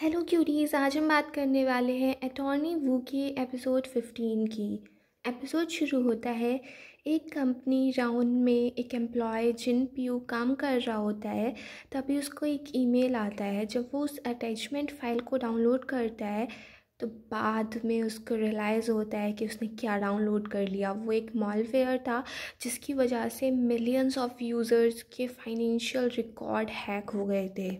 hello curies आज हम बात करने वाले हैं अटॉर्नी वू के एपिसोड फिफ्टीन की एपिसोड शुरू होता है एक कंपनी राउंड में एक एम्प्लॉय जिन पी ओ काम कर रहा होता है तभी उसको एक ईमेल आता है जब वो उस अटैचमेंट फाइल को डाउनलोड करता है तो बाद में उसको रियलाइज़ होता है कि उसने क्या डाउनलोड कर लिया वो एक मॉलवेयर था जिसकी वजह से मिलियंस ऑफ यूज़र्स के फाइनेंशियल रिकॉर्ड हैक हो गए थे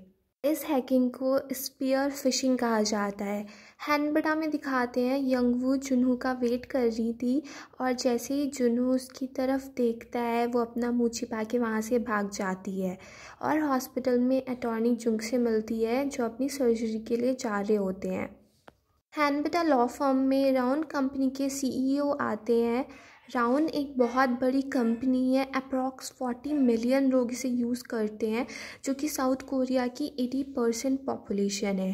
इस हैकिंग को स्पीयर फिशिंग कहा जाता है हैंडबडा में दिखाते हैं यंगवू जुनू का वेट कर रही थी और जैसे ही जुनू उसकी तरफ देखता है वो अपना मुँह छिपा के वहाँ से भाग जाती है और हॉस्पिटल में अटॉर्नी जुंग से मिलती है जो अपनी सर्जरी के लिए जा रहे होते हैं हैंडबडा लॉ फॉर्म में राउंड कंपनी के सीईओ आते हैं राउन एक बहुत बड़ी कंपनी है अप्रॉक्स फोर्टी मिलियन लोग इसे यूज़ करते हैं जो कि साउथ कोरिया की एटी परसेंट पॉपुलेशन है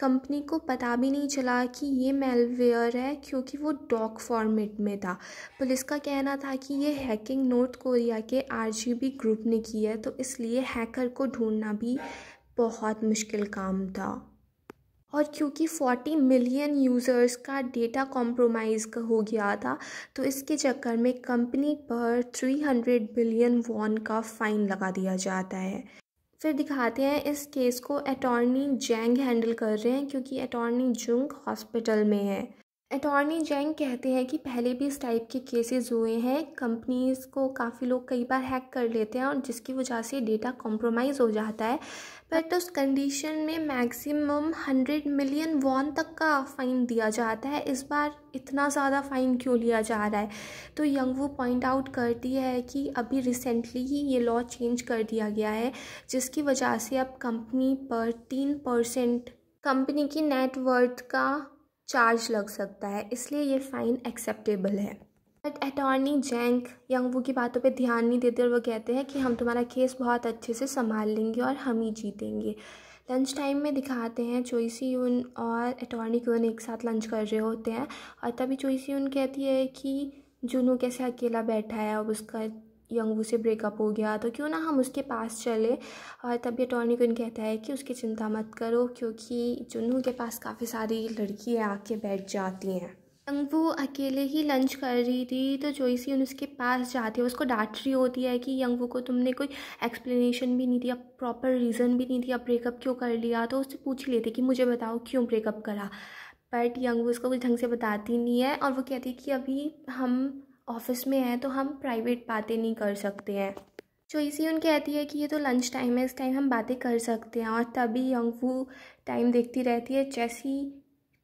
कंपनी को पता भी नहीं चला कि ये मेलवेयर है क्योंकि वो डॉक फॉर्मेट में था पुलिस का कहना था कि ये हैकिंग नॉर्थ कोरिया के आरजीबी ग्रुप ने की है तो इसलिए हैकर को ढूंढना भी बहुत मुश्किल काम था और क्योंकि 40 मिलियन यूज़र्स का डेटा कॉम्प्रोमाइज़ हो गया था तो इसके चक्कर में कंपनी पर 300 बिलियन वॉन का फ़ाइन लगा दिया जाता है फिर दिखाते हैं इस केस को अटॉर्नी जेंग हैंडल कर रहे हैं क्योंकि अटॉर्नी जुंग हॉस्पिटल में है अटॉर्नी जैंग कहते हैं कि पहले भी इस टाइप के केसेस हुए हैं कंपनीज़ को काफ़ी लोग कई बार हैक कर लेते हैं और जिसकी वजह से डेटा कॉम्प्रोमाइज़ हो जाता है बट उस कंडीशन में मैक्सिमम हंड्रेड मिलियन वॉन तक का फ़ाइन दिया जाता है इस बार इतना ज़्यादा फ़ाइन क्यों लिया जा रहा है तो यंग वो पॉइंट आउट करती है कि अभी रिसेंटली ही ये लॉ चेंज कर दिया गया है जिसकी वजह से अब कंपनी पर तीन परसेंट कंपनी की नेटवर्थ का चार्ज लग सकता है इसलिए ये फ़ाइन एक्सेप्टेबल है बट अटॉर्नी जैंक यंगवू की बातों पे ध्यान नहीं देते और वो कहते हैं कि हम तुम्हारा केस बहुत अच्छे से संभाल लेंगे और हम ही जीतेंगे लंच टाइम में दिखाते हैं चोइसी यून और अटॉर्नी क्यून एक साथ लंच कर रहे होते हैं और तभी चोइसी यून कहती है कि जुनू कैसे अकेला बैठा है और उसका यंगवू से ब्रेकअप हो गया तो क्यों ना हम उसके पास चले और तभी अटॉर्नी क्विन कहता है कि उसकी चिंता मत करो क्योंकि जुनू के पास काफ़ी सारी लड़कियाँ आके बैठ जाती हैं यंगवू अकेले ही लंच कर रही थी तो उन उसके पास जाती है उसको डांट रही होती है कि यंगवू को तुमने कोई एक्सप्लेनेशन भी नहीं दिया प्रॉपर रीज़न भी नहीं दिया ब्रेकअप क्यों कर लिया तो उससे पूछ लेते कि मुझे बताओ क्यों ब्रेकअप करा बट यंगवू उसको कुछ ढंग से बताती नहीं है और वो कहती है कि अभी हम ऑफिस में है तो हम प्राइवेट बातें नहीं कर सकते हैं चोइसी उन कहती है कि ये तो लंच टाइम है इस टाइम हम बातें कर सकते हैं और तभी यंगफू टाइम देखती रहती है जैसी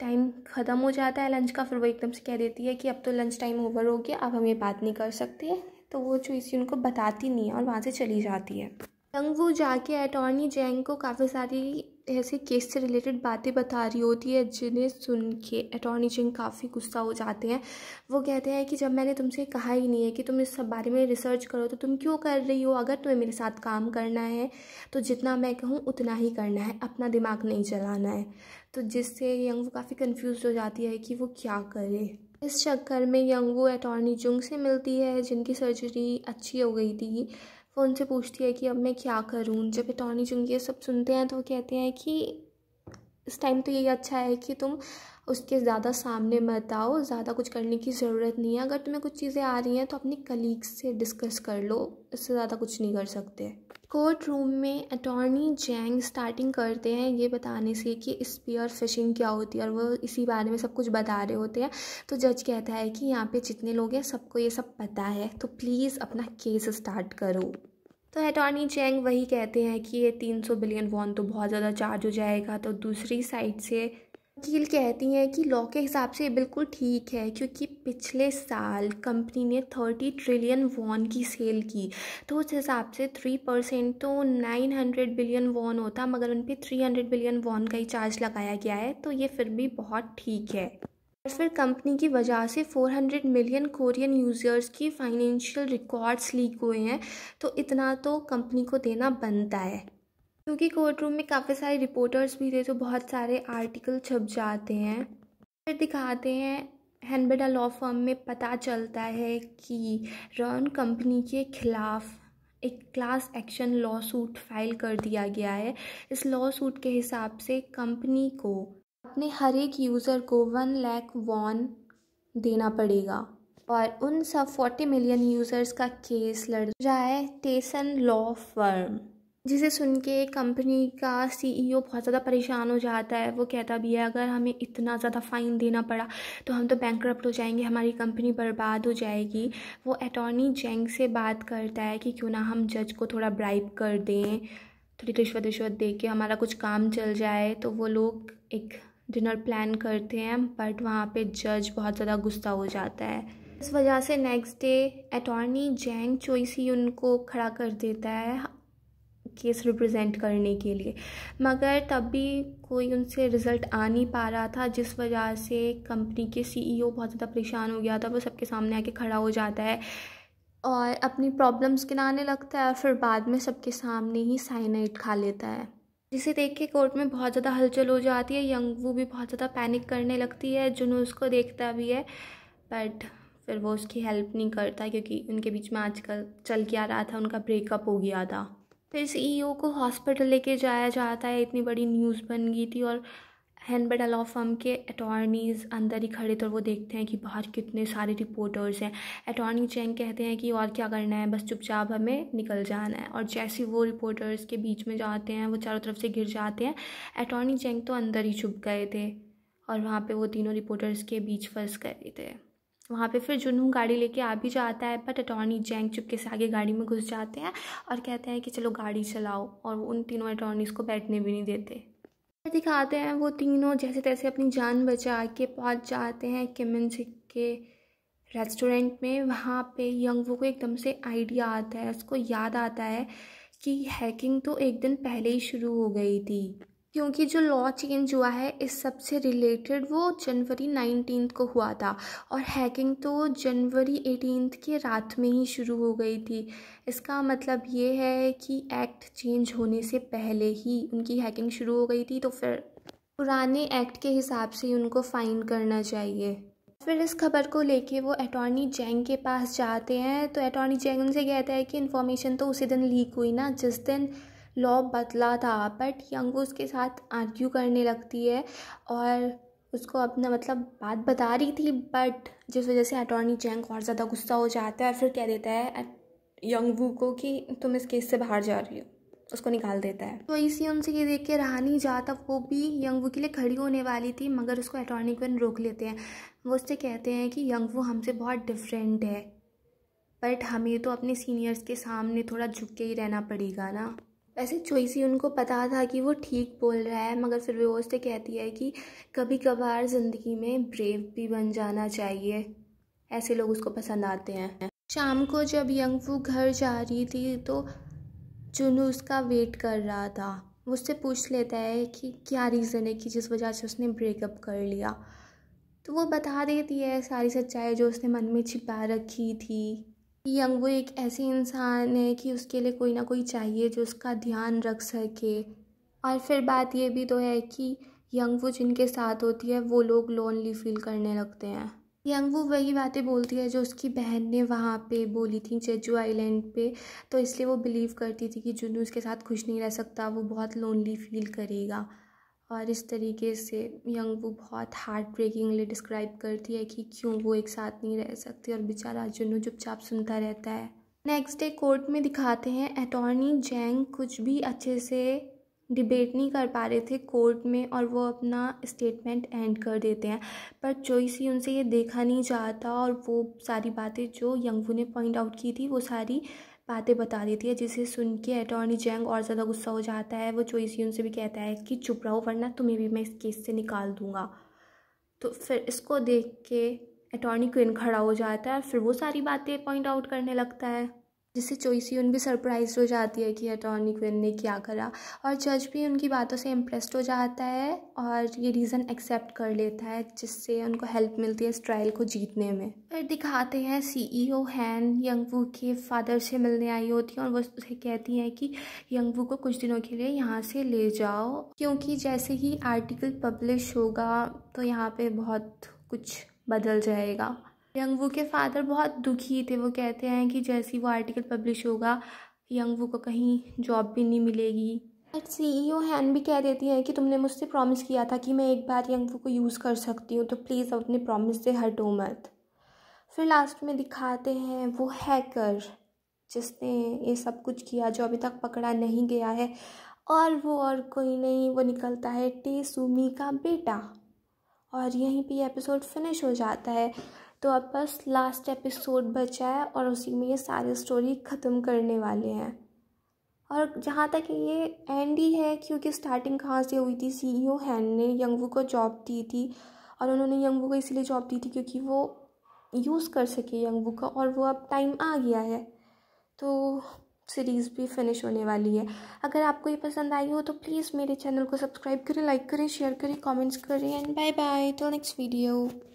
टाइम ख़त्म हो जाता है लंच का फिर वो एकदम से कह देती है कि अब तो लंच टाइम ओवर हो गया अब हम ये बात नहीं कर सकते तो वो चोइसी उनको बताती नहीं है और वहाँ से चली जाती है यंग वो जाके अटॉर्नी जैंग को काफ़ी सारी ऐसे केस से रिलेटेड बातें बता रही होती है जिन्हें सुन के अटॉर्नी जिन काफ़ी गुस्सा हो जाते हैं वो कहते हैं कि जब मैंने तुमसे कहा ही नहीं है कि तुम इस सब बारे में रिसर्च करो तो तुम क्यों कर रही हो अगर तुम्हें मेरे साथ काम करना है तो जितना मैं कहूँ उतना ही करना है अपना दिमाग नहीं चलाना है तो जिससे यंग वो काफ़ी कन्फ्यूज हो जाती है कि वो क्या करे इस चक्कर में यंग वो अटॉर्नी जुंग से मिलती है जिनकी सर्जरी अच्छी हो गई थी वो उनसे पूछती है कि अब मैं क्या करूँ जब टॉनी चुंगी ये सब सुनते हैं तो वो कहते हैं कि इस टाइम तो ये अच्छा है कि तुम उसके ज़्यादा सामने मत आओ ज़्यादा कुछ करने की ज़रूरत नहीं है अगर तुम्हें कुछ चीज़ें आ रही हैं तो अपने कलीग से डिस्कस कर लो इससे ज़्यादा कुछ नहीं कर सकते कोर्ट रूम में अटॉर्नी जैंग स्टार्टिंग करते हैं ये बताने से कि स्पीयर फिशिंग क्या होती है और वो इसी बारे में सब कुछ बता रहे होते हैं तो जज कहता है कि यहाँ पे जितने लोग हैं सबको ये सब पता है तो प्लीज़ अपना केस स्टार्ट करो तो अटॉर्नी चेंग वही कहते हैं कि ये तीन सौ बिलियन वॉन तो बहुत ज़्यादा चार्ज हो जाएगा तो दूसरी साइड से वकील कहती हैं कि लॉ के हिसाब से बिल्कुल ठीक है क्योंकि पिछले साल कंपनी ने थर्टी ट्रिलियन वॉन की सेल की तो उस हिसाब से थ्री परसेंट तो नाइन हंड्रेड बिलियन वॉन होता मगर उन पर थ्री हंड्रेड बिलियन वॉन का ही चार्ज लगाया गया है तो ये फिर भी बहुत ठीक है फिर कंपनी की वजह से 400 मिलियन कोरियन यूज़र्स की फाइनेंशियल रिकॉर्ड्स लीक हुए हैं तो इतना तो कंपनी को देना बनता है क्योंकि कोर्ट रूम में काफ़ी सारे रिपोर्टर्स भी थे तो बहुत सारे आर्टिकल छप जाते हैं फिर दिखाते हैं हैनबेडा लॉ फर्म में पता चलता है कि रॉन कंपनी के ख़िलाफ़ एक class action lawsuit file कर दिया गया है इस लॉ सूट के हिसाब से कंपनी को अपने हर एक यूज़र को वन लैख वॉन देना पड़ेगा और उन सब फोर्टी मिलियन यूज़र्स का केस लड़ रहा है टेसन लॉ फर्म जिसे सुन के कंपनी का सीईओ बहुत ज़्यादा परेशान हो जाता है वो कहता भी है अगर हमें इतना ज़्यादा फ़ाइन देना पड़ा तो हम तो बैंक हो जाएंगे हमारी कंपनी बर्बाद हो जाएगी वो अटॉर्नी जेंग से बात करता है कि क्यों ना हम जज को थोड़ा ब्राइब कर दें थोड़ी रिश्वत रिश्वत दे के हमारा कुछ काम चल जाए तो वो लोग एक डिनर प्लान करते हैं बट वहाँ पे जज बहुत ज़्यादा गुस्सा हो जाता है इस वजह से नेक्स्ट डे अटॉर्नी जैंग चोइस ही उनको खड़ा कर देता है केस रिप्रेजेंट करने के लिए मगर तब भी कोई उनसे रिज़ल्ट आ नहीं पा रहा था जिस वजह से कंपनी के सीईओ e बहुत ज़्यादा परेशान हो गया था वो सबके सामने आके खड़ा हो जाता है और अपनी प्रॉब्लम्स गिनाने लगता है और फिर बाद में सबके सामने ही साइनाइड खा लेता है जिसे देख के कोर्ट में बहुत ज़्यादा हलचल हो जाती है यंग वो भी बहुत ज़्यादा पैनिक करने लगती है जुनू उसको देखता भी है बट फिर वो उसकी हेल्प नहीं करता क्योंकि उनके बीच में आजकल चल के आ रहा था उनका ब्रेकअप हो गया था फिर सीईओ e को हॉस्पिटल लेके जाया जाता है इतनी बड़ी न्यूज़ बन गई थी और हैनबड अलॉ फर्म के अटॉर्नीज़ अंदर ही खड़े तो वो देखते हैं कि बाहर कितने सारे रिपोर्टर्स हैं अटॉर्नी चैंग कहते हैं कि और क्या करना है बस चुपचाप हमें निकल जाना है और जैसे वो रिपोर्टर्स के बीच में जाते हैं वो चारों तरफ से गिर जाते हैं अटॉर्नी चैंग तो अंदर ही छुप गए थे और वहाँ पर वो तीनों रिपोर्टर्स के बीच फंस गए थे वहाँ पे फिर जुनू गाड़ी लेके आ भी जाता है बट अटॉर्नी जैंग चुपके से आगे गाड़ी में घुस जाते हैं और कहते हैं कि चलो गाड़ी चलाओ और उन तीनों अटॉर्नीज़ को बैठने भी नहीं देते दिखाते हैं वो तीनों जैसे तैसे अपनी जान बचा के पहुंच जाते हैं किमिन के रेस्टोरेंट में वहाँ पे यंग वो को एकदम से आइडिया आता है उसको याद आता है कि हैकिंग तो एक दिन पहले ही शुरू हो गई थी क्योंकि जो लॉ चेंज हुआ है इस सब से रिलेटेड वो जनवरी नाइनटीन को हुआ था और हैकिंग तो जनवरी एटीन के रात में ही शुरू हो गई थी इसका मतलब ये है कि एक्ट चेंज होने से पहले ही उनकी हैकिंग शुरू हो गई थी तो फिर पुराने एक्ट के हिसाब से उनको फ़ाइन करना चाहिए फिर इस खबर को लेके वो अटॉर्नी जैंग के पास जाते हैं तो अटॉर्नी जैंग उनसे कहता है कि इन्फॉर्मेशन तो उसी दिन लीक हुई ना जिस दिन लॉ बदला था बट यंग उसके साथ आर्ग्यू करने लगती है और उसको अपना मतलब बात बता रही थी बट जिस वजह से अटॉर्नी जैंग और ज़्यादा गुस्सा हो जाता है और फिर कह देता है यंग वू को कि तुम इस केस से बाहर जा रही हो उसको निकाल देता है तो इसी उनसे ये देख के रहा नहीं जाता वो भी यंग वू के लिए खड़ी होने वाली थी मगर उसको अटॉर्नी को रोक लेते हैं वो उससे कहते हैं कि यंग वू हमसे बहुत डिफरेंट है बट हमें तो अपने सीनियर्स के सामने थोड़ा झुक के ही रहना पड़ेगा ना वैसे चोइसी उनको पता था कि वो ठीक बोल रहा है मगर फिर वो उससे कहती है कि कभी कभार ज़िंदगी में ब्रेव भी बन जाना चाहिए ऐसे लोग उसको पसंद आते हैं शाम को जब यंगफू घर जा रही थी तो चुनू उसका वेट कर रहा था वो उससे पूछ लेता है कि क्या रीज़न है कि जिस वजह से उसने ब्रेकअप कर लिया तो वो बता देती है सारी सच्चाई जो उसने मन में छिपा रखी थी यंग वो एक ऐसे इंसान है कि उसके लिए कोई ना कोई चाहिए जो उसका ध्यान रख सके और फिर बात ये भी तो है कि यंग वो जिनके साथ होती है वो लोग लोनली फील करने लगते हैं यंग वो वही बातें बोलती है जो उसकी बहन ने वहाँ पे बोली थी जेजू आइलैंड पे तो इसलिए वो बिलीव करती थी कि जुनू उसके साथ खुश नहीं रह सकता वो बहुत लोनली फील करेगा और इस तरीके से यंग वो बहुत हार्ट ब्रेकिंगली डिस्क्राइब करती है कि क्यों वो एक साथ नहीं रह सकती और बेचारा जुनू चुपचाप सुनता रहता है नेक्स्ट डे कोर्ट में दिखाते हैं अटॉर्नी जैंग कुछ भी अच्छे से डिबेट नहीं कर पा रहे थे कोर्ट में और वो अपना स्टेटमेंट एंड कर देते हैं पर चोइसी उनसे ये देखा नहीं जाता और वो सारी बातें जो यंगवू ने पॉइंट आउट की थी वो सारी बातें बता देती है जिसे सुन के अटॉर्नी जैंग और ज़्यादा गुस्सा हो जाता है वो चोई उनसे भी कहता है कि चुप रहो वरना तुम्हें भी मैं इस केस से निकाल दूँगा तो फिर इसको देख के अटॉर्नी क्विन खड़ा हो जाता है और फिर वो सारी बातें पॉइंट आउट करने लगता है जिससे उन भी सरप्राइज हो जाती है कि अटॉर्नी क्विन ने क्या करा और जज भी उनकी बातों से इम्प्रेस्ड हो जाता है और ये रीज़न एक्सेप्ट कर लेता है जिससे उनको हेल्प मिलती है इस ट्रायल को जीतने में फिर दिखाते हैं सीईओ हैन यंगवू के फादर से मिलने आई होती हैं और वो उसे कहती हैं कि यंगवू को कुछ दिनों के लिए यहाँ से ले जाओ क्योंकि जैसे ही आर्टिकल पब्लिश होगा तो यहाँ पर बहुत कुछ बदल जाएगा यंगवू के फादर बहुत दुखी थे वो कहते हैं कि जैसे ही वो आर्टिकल पब्लिश होगा यंगवू को कहीं जॉब भी नहीं मिलेगी एट सी ई ओ हैन भी कह देती हैं कि तुमने मुझसे प्रॉमिस किया था कि मैं एक बार यंगवू को यूज़ कर सकती हूँ तो प्लीज़ अपने प्रॉमिस से हटो मत फिर लास्ट में दिखाते हैं वो हैकर जिसने ये सब कुछ किया जो अभी तक पकड़ा नहीं गया है और वो और कोई नहीं वो निकलता है टे सुमी का बेटा और यहीं पे एपिसोड फिनिश हो जाता है तो अब बस लास्ट एपिसोड बचा है और उसी में ये सारी स्टोरी ख़त्म करने वाले हैं और जहाँ तक ये एंड ही है क्योंकि स्टार्टिंग कहाँ से हुई थी सी ओ हैन ने यंगवू को जॉब दी थी और उन्होंने यंगवू को इसीलिए जॉब दी थी क्योंकि वो यूज़ कर सके यंगवू का और वो अब टाइम आ गया है तो सीरीज़ भी फिनिश होने वाली है अगर आपको ये पसंद आई हो तो प्लीज़ मेरे चैनल को सब्सक्राइब करें लाइक करें शेयर करें कमेंट्स करें and bye bye till next video